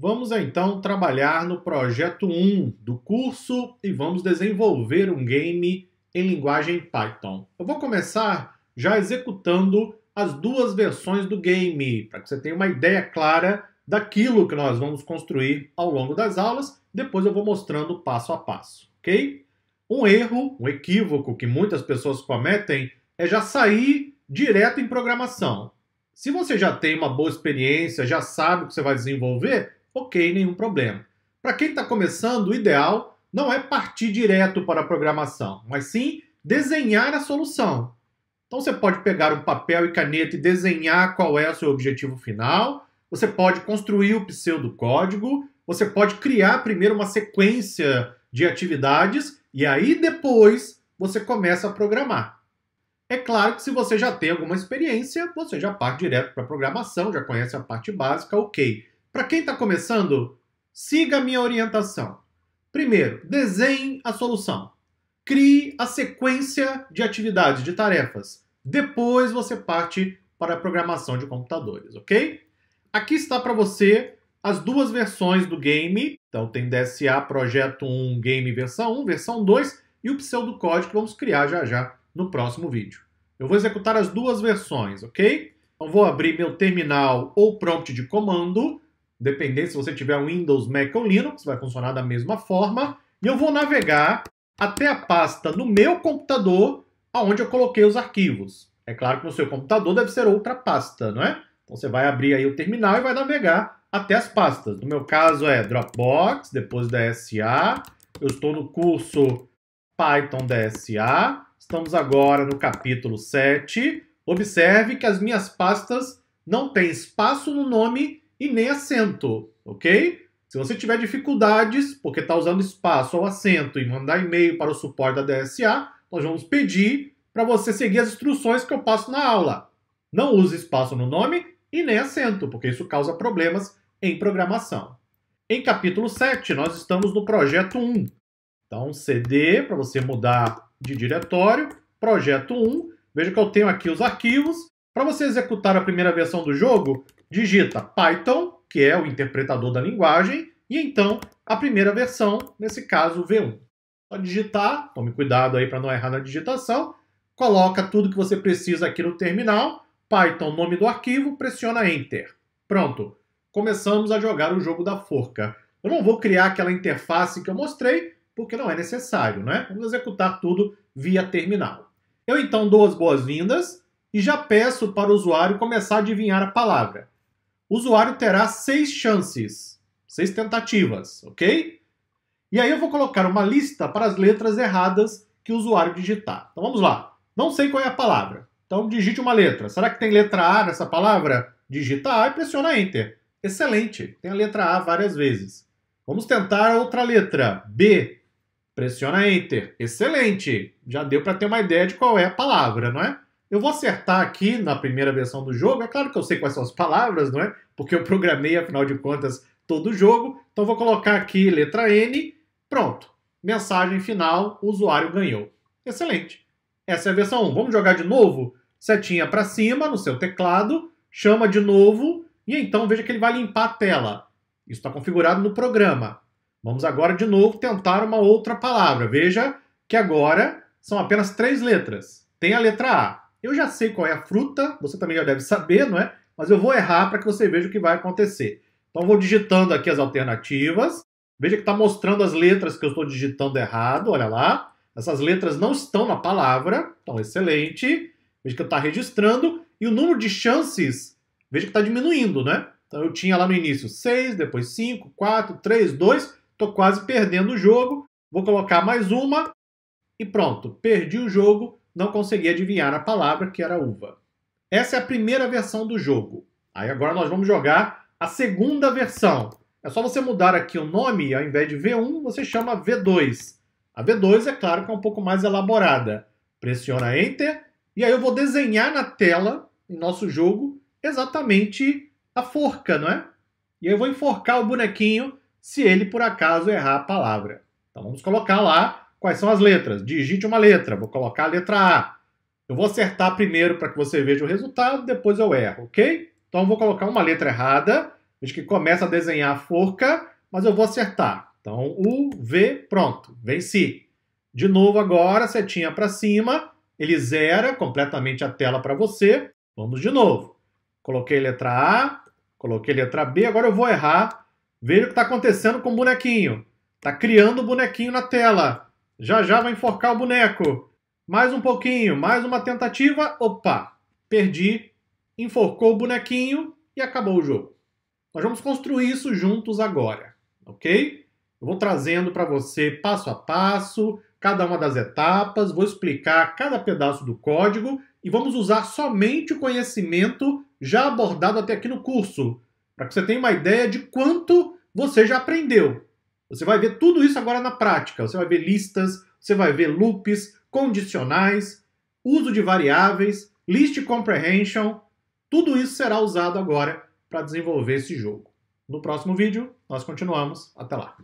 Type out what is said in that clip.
Vamos então trabalhar no projeto 1 do curso e vamos desenvolver um game em linguagem Python. Eu vou começar já executando as duas versões do game, para que você tenha uma ideia clara daquilo que nós vamos construir ao longo das aulas. Depois eu vou mostrando passo a passo, ok? Um erro, um equívoco que muitas pessoas cometem é já sair direto em programação. Se você já tem uma boa experiência, já sabe o que você vai desenvolver, ok, nenhum problema. Para quem está começando, o ideal não é partir direto para a programação, mas sim desenhar a solução. Então você pode pegar um papel e caneta e desenhar qual é o seu objetivo final, você pode construir o pseudocódigo, você pode criar primeiro uma sequência de atividades e aí depois você começa a programar. É claro que se você já tem alguma experiência, você já parte direto para a programação, já conhece a parte básica, ok. Para quem está começando, siga a minha orientação. Primeiro, desenhe a solução. Crie a sequência de atividades, de tarefas. Depois você parte para a programação de computadores, ok? Aqui está para você as duas versões do game. Então tem DSA Projeto 1 Game versão 1, versão 2 e o pseudocódigo que vamos criar já já no próximo vídeo. Eu vou executar as duas versões, ok? Então vou abrir meu terminal ou prompt de comando Dependendo se você tiver Windows, Mac ou Linux, vai funcionar da mesma forma. E eu vou navegar até a pasta no meu computador aonde eu coloquei os arquivos. É claro que no seu computador deve ser outra pasta, não é? Então você vai abrir aí o terminal e vai navegar até as pastas. No meu caso é Dropbox, depois DSA. Eu estou no curso Python DSA. Estamos agora no capítulo 7. Observe que as minhas pastas não têm espaço no nome e nem acento, ok? Se você tiver dificuldades, porque está usando espaço ou acento e mandar e-mail para o suporte da DSA, nós vamos pedir para você seguir as instruções que eu passo na aula. Não use espaço no nome e nem acento, porque isso causa problemas em programação. Em capítulo 7, nós estamos no projeto 1. Então, tá CD, para você mudar de diretório, projeto 1. Veja que eu tenho aqui os arquivos. Para você executar a primeira versão do jogo, digita Python, que é o interpretador da linguagem, e então a primeira versão, nesse caso V1. Só digitar, tome cuidado aí para não errar na digitação, coloca tudo que você precisa aqui no terminal, Python, nome do arquivo, pressiona Enter. Pronto, começamos a jogar o jogo da forca. Eu não vou criar aquela interface que eu mostrei, porque não é necessário, né? Vamos executar tudo via terminal. Eu então dou as boas-vindas e já peço para o usuário começar a adivinhar a palavra o usuário terá seis chances, seis tentativas, ok? E aí eu vou colocar uma lista para as letras erradas que o usuário digitar. Então vamos lá. Não sei qual é a palavra. Então digite uma letra. Será que tem letra A nessa palavra? Digita A e pressiona Enter. Excelente. Tem a letra A várias vezes. Vamos tentar outra letra. B. Pressiona Enter. Excelente. Já deu para ter uma ideia de qual é a palavra, não é? Eu vou acertar aqui na primeira versão do jogo. É claro que eu sei quais são as palavras, não é? Porque eu programei, afinal de contas, todo o jogo. Então vou colocar aqui letra N. Pronto. Mensagem final: o usuário ganhou. Excelente. Essa é a versão 1. Vamos jogar de novo? Setinha para cima no seu teclado, chama de novo e então veja que ele vai limpar a tela. Isso está configurado no programa. Vamos agora de novo tentar uma outra palavra. Veja que agora são apenas três letras. Tem a letra A, eu já sei qual é a fruta, você também já deve saber, não é? Mas eu vou errar para que você veja o que vai acontecer. Então vou digitando aqui as alternativas. Veja que está mostrando as letras que eu estou digitando errado, olha lá. Essas letras não estão na palavra, então excelente. Veja que está registrando. E o número de chances, veja que está diminuindo, né? Então eu tinha lá no início 6, depois 5, 4, 3, 2. Estou quase perdendo o jogo. Vou colocar mais uma e pronto, perdi o jogo não conseguia adivinhar a palavra que era uva. Essa é a primeira versão do jogo. Aí agora nós vamos jogar a segunda versão. É só você mudar aqui o nome, ao invés de V1, você chama V2. A V2 é claro que é um pouco mais elaborada. Pressiona Enter e aí eu vou desenhar na tela, em nosso jogo, exatamente a forca, não é? E aí eu vou enforcar o bonequinho se ele por acaso errar a palavra. Então vamos colocar lá Quais são as letras? Digite uma letra, vou colocar a letra A. Eu vou acertar primeiro para que você veja o resultado, depois eu erro, ok? Então eu vou colocar uma letra errada, veja que começa a desenhar a forca, mas eu vou acertar. Então U, V, pronto, venci. De novo agora, setinha para cima, ele zera completamente a tela para você. Vamos de novo. Coloquei letra A, coloquei letra B, agora eu vou errar. Veja o que está acontecendo com o bonequinho. Está criando o bonequinho na tela. Já já vai enforcar o boneco. Mais um pouquinho, mais uma tentativa. Opa, perdi. Enforcou o bonequinho e acabou o jogo. Nós vamos construir isso juntos agora, ok? Eu vou trazendo para você passo a passo cada uma das etapas, vou explicar cada pedaço do código e vamos usar somente o conhecimento já abordado até aqui no curso, para que você tenha uma ideia de quanto você já aprendeu. Você vai ver tudo isso agora na prática. Você vai ver listas, você vai ver loops, condicionais, uso de variáveis, list comprehension. Tudo isso será usado agora para desenvolver esse jogo. No próximo vídeo, nós continuamos. Até lá!